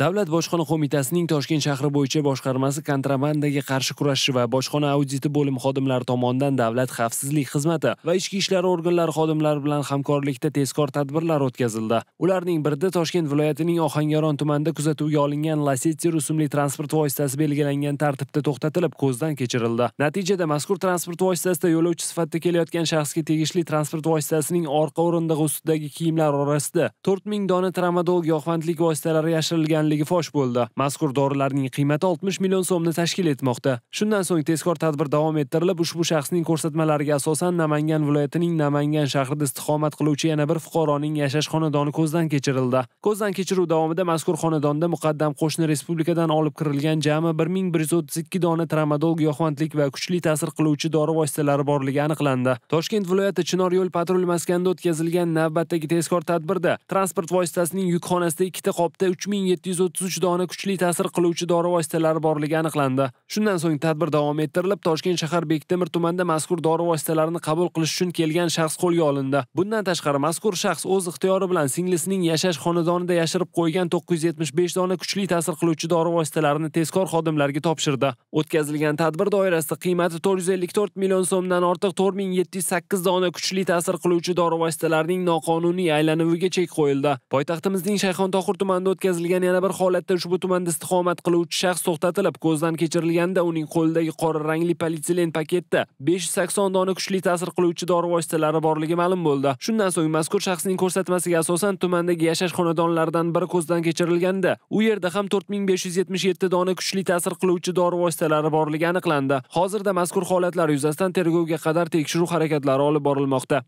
davlat bojxona qo'mitasining toshkent shahri bo'yicha boshqarmasi kontrabandaga qarshi kurashish va bojxona auditi bo'limi xodimlari tomonidan davlat xavfsizlik xizmati va ichki ishlar organlari xodimlari bilan hamkorlikda tezkor tadbirlar o'tkazildi ularning birida toshkent viloyatining ohangaron tumanida kuzatuvga olingan lasetti rusumli transport vositasi belgilangan tartibda to'xtatilib ko'zdan kechirildi natijada mazkur transport vositasida yo'lovchi sifatida kelayotgan shaxsga tegishli transport vositasining orqa o'rindig'i ustidagi kiyimlar orasida to'rt ming dona tramadol giyohvandlik vositalari yashirilgan ekanligi fosh bo'ldi mazkur dorilarning qiymati 60 million so'mni tashkil etmoqda shundan so'ng tezkor tadbir davom ettirilib ushbu shaxsning ko'rsatmalariga asosan namangan viloyatining namangan shahrida istiqomat qiluvchi yana bir fuqaroning yashash xonadoni ko'zdan kechirildi ko'zdan kechiruv davomida mazkur xonadonda muqaddam qo'shni respublikadan olib kirilgan jami 1132 dona tramadol giyohvandlik va kuchli ta'sir qiluvchi dori vositalari borligi aniqlandi toshkent viloyati chinor yo'l patrul maskanida o'tkazilgan navbatdagi tezkor tadbirda transport vositasining yukxonasida ikkita qopda 3700 uch dona kuchli ta'sir qiluvchi dori vositalari borligi aniqlandi. Shundan so'ng tadbir davom ettirilib, Toshkent shahar Bektemir tumanida mazkur dori vositalarini qabul qilish uchun kelgan shaxs qo'lga olindi. Bundan tashqari mazkur shaxs o'z ixtiyori bilan singlisining yashash xonadonida yashirib qo'ygan 975 dona kuchli ta'sir qiluvchi dori vositalarini tezkor xodimlarga topshirdi. O'tkazilgan tadbir doirasida qiymati 454 million so'mdan ortiq 4708 dona kuchli ta'sir qiluvchi dori vositalarining noqonuniy aylanuviga chek qo'yildi. Poytaxtimizning Shayxontohur tumanida o'tkazilgan yana yana bir holatda ushbu tumanda istiqomat qiluvchi shaxs to'xtatilib, ko'zdan kechirilganda uning qo'lidagi qora rangli polietilen paketda 580 dona kuchli ta'sir qiluvchi dori vositalari borligi ma'lum bo'ldi. Shundan so'ng mazkur shaxsning ko'rsatmasiga asosan tumandagi yashash xonadonlaridan biri ko'zdan kechirilganda, u yerda ham 4577 dona kuchli ta'sir qiluvchi dori vositalari borligi aniqlandi. Hozirda mazkur holatlar yuzasidan tergovga qadar tekshiruv harakatlari olib borilmoqda.